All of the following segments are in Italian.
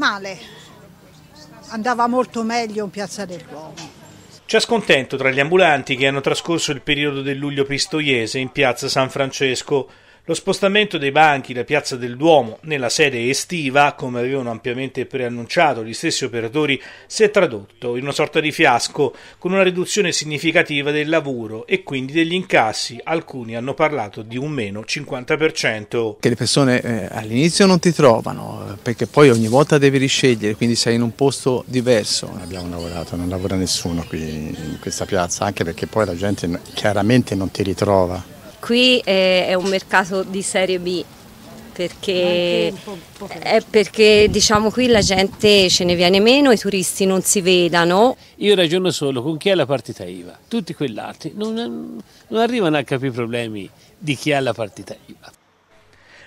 Male, andava molto meglio in Piazza del Duomo. C'è scontento tra gli ambulanti che hanno trascorso il periodo del luglio pistoiese in piazza San Francesco lo spostamento dei banchi da Piazza del Duomo nella sede estiva, come avevano ampiamente preannunciato gli stessi operatori, si è tradotto in una sorta di fiasco, con una riduzione significativa del lavoro e quindi degli incassi. Alcuni hanno parlato di un meno 50%. Che le persone eh, all'inizio non ti trovano, perché poi ogni volta devi riscegliere, quindi sei in un posto diverso. Non abbiamo lavorato, non lavora nessuno qui in questa piazza, anche perché poi la gente chiaramente non ti ritrova Qui è, è un mercato di serie B, perché, po', po perché diciamo qui la gente ce ne viene meno, i turisti non si vedano. Io ragiono solo con chi ha la partita IVA, tutti quegli altri non, non arrivano a capire i problemi di chi ha la partita IVA.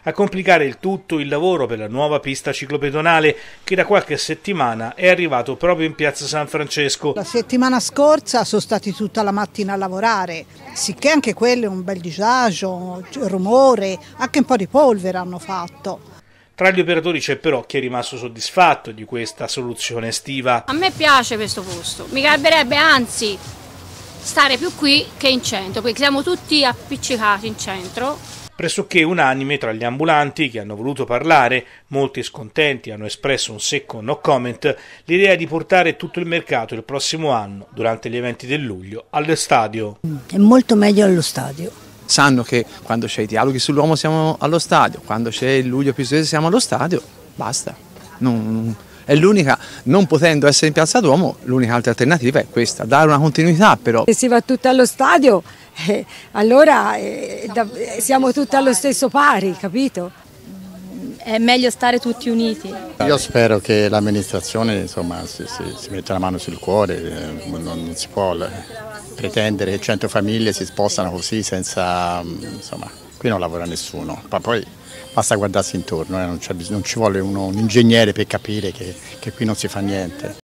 A complicare il tutto il lavoro per la nuova pista ciclopedonale che da qualche settimana è arrivato proprio in piazza San Francesco. La settimana scorsa sono stati tutta la mattina a lavorare, sicché anche quello è un bel disagio, rumore, anche un po' di polvere hanno fatto. Tra gli operatori c'è però chi è rimasto soddisfatto di questa soluzione estiva. A me piace questo posto, mi calberebbe anzi stare più qui che in centro, perché siamo tutti appiccicati in centro pressoché unanime tra gli ambulanti che hanno voluto parlare, molti scontenti hanno espresso un secco no comment, l'idea di portare tutto il mercato il prossimo anno, durante gli eventi del luglio, allo stadio. È molto meglio allo stadio. Sanno che quando c'è i dialoghi sull'uomo siamo allo stadio, quando c'è il luglio più siamo allo stadio, basta. Non è l'unica, non potendo essere in Piazza Duomo, l'unica altra alternativa è questa, dare una continuità però. Se si va tutto allo stadio, eh, allora eh, siamo, da, eh, siamo tutti allo stesso pari, capito? Mm, è meglio stare tutti uniti. Io spero che l'amministrazione si, si, si, metta la mano sul cuore, eh, non, non si può eh, pretendere che 100 famiglie si spostano così senza... Mm, insomma, qui non lavora nessuno, ma poi basta guardarsi intorno, eh, non, non, ci vuole uno, un ingegnere per capire che, che qui non si fa niente.